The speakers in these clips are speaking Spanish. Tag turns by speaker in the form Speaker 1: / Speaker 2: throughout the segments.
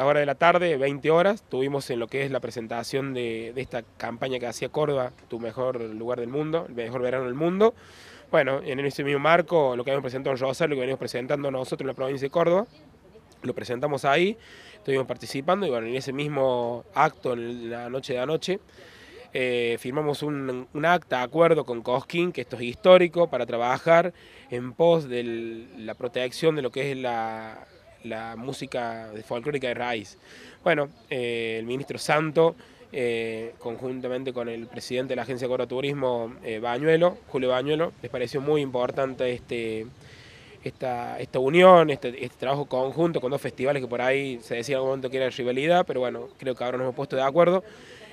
Speaker 1: La hora de la tarde, 20 horas, tuvimos en lo que es la presentación de, esta campaña que hacía Córdoba, tu mejor lugar del mundo, el mejor verano del mundo. Bueno, en ese mismo marco, lo que habíamos presentado en Rosa, lo que venimos presentando nosotros en la provincia de Córdoba, lo presentamos ahí, estuvimos participando y bueno, en ese mismo acto, en la noche de anoche, eh, firmamos un, un, acta de acuerdo con Cosquín, que esto es histórico, para trabajar en pos de la protección de lo que es la, la música folclórica de raíz. Bueno, eh, el ministro Santo, eh, conjuntamente con el presidente de la Agencia de coroturismo eh, Bañuelo, Julio Bañuelo, les pareció muy importante este, esta, esta unión, este, este, trabajo conjunto con dos festivales que por ahí se decía en algún momento que era rivalidad, pero bueno, creo que ahora nos hemos puesto de acuerdo.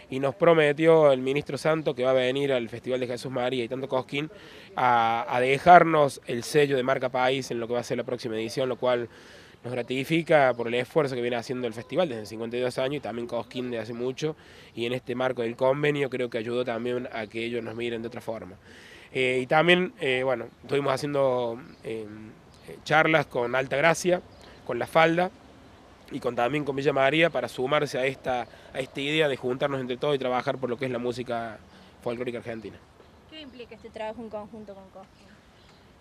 Speaker 1: Y nos prometió el ministro Santo que va a venir al Festival de Jesús María y Tanto Cosquín a, a dejarnos el sello de marca país en lo que va a ser la próxima edición, lo cual nos gratifica por el esfuerzo que viene haciendo el festival desde 52 años y también Cosquín de hace mucho y en este marco del convenio creo que ayudó también a que ellos nos miren de otra forma. Eh, y también, eh, bueno, estuvimos haciendo em, eh, charlas con Alta Gracia, con La Falda y con, también con Villa María para sumarse a esta, a esta idea de juntarnos entre todos y trabajar por lo que es la música folclórica argentina. ¿Qué implica este trabajo en conjunto con Cosquín?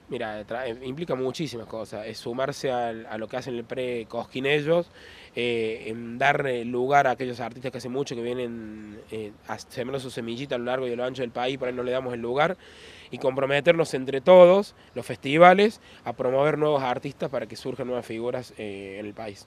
Speaker 1: Mira, eh, implica muchísimas cosas. Es sumarse a, lo que hacen el pre cosquinellos eh, en dar eh, lugar a aquellos artistas que hace mucho que vienen eh, a sembrar su semillita a lo largo y a lo ancho del país, por ahí no le damos el lugar, y comprometernos entre todos, los festivales, a promover nuevos artistas para que surjan nuevas figuras en el país.